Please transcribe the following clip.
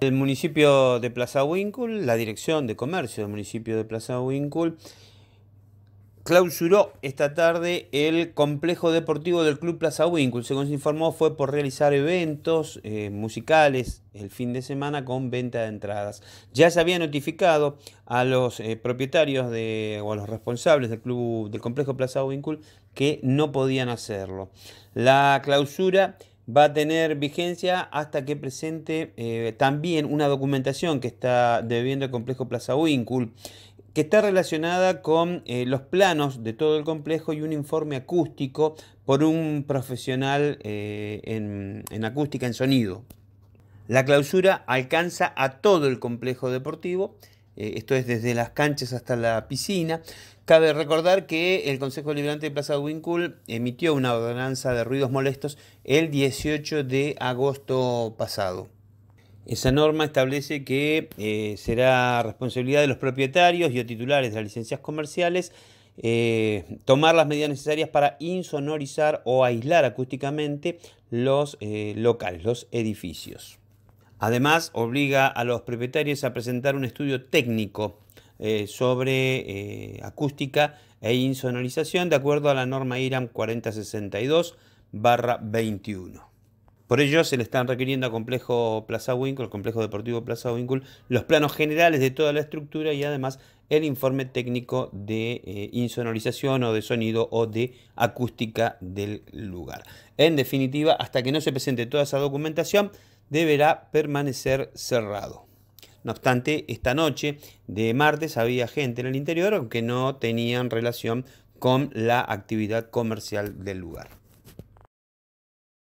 El municipio de Plaza Huíncul, la dirección de comercio del municipio de Plaza Huíncul, clausuró esta tarde el complejo deportivo del Club Plaza Huíncul. Según se informó, fue por realizar eventos eh, musicales el fin de semana con venta de entradas. Ya se había notificado a los eh, propietarios de, o a los responsables del club del complejo Plaza Huíncul que no podían hacerlo. La clausura va a tener vigencia hasta que presente eh, también una documentación que está debiendo el complejo Plaza Huíncul que está relacionada con eh, los planos de todo el complejo y un informe acústico por un profesional eh, en, en acústica, en sonido. La clausura alcanza a todo el complejo deportivo eh, esto es desde las canchas hasta la piscina. Cabe recordar que el Consejo Liberante de Plaza de emitió una ordenanza de ruidos molestos el 18 de agosto pasado. Esa norma establece que eh, será responsabilidad de los propietarios y o titulares de las licencias comerciales eh, tomar las medidas necesarias para insonorizar o aislar acústicamente los locales, los edificios. Además, obliga a los propietarios a presentar un estudio técnico eh, sobre eh, acústica e insonorización de acuerdo a la norma IRAM 4062-21. Por ello, se le están requiriendo al complejo Plaza al complejo deportivo Plaza Winkle, los planos generales de toda la estructura y además el informe técnico de eh, insonorización o de sonido o de acústica del lugar. En definitiva, hasta que no se presente toda esa documentación, deberá permanecer cerrado. No obstante, esta noche de martes había gente en el interior, aunque no tenían relación con la actividad comercial del lugar.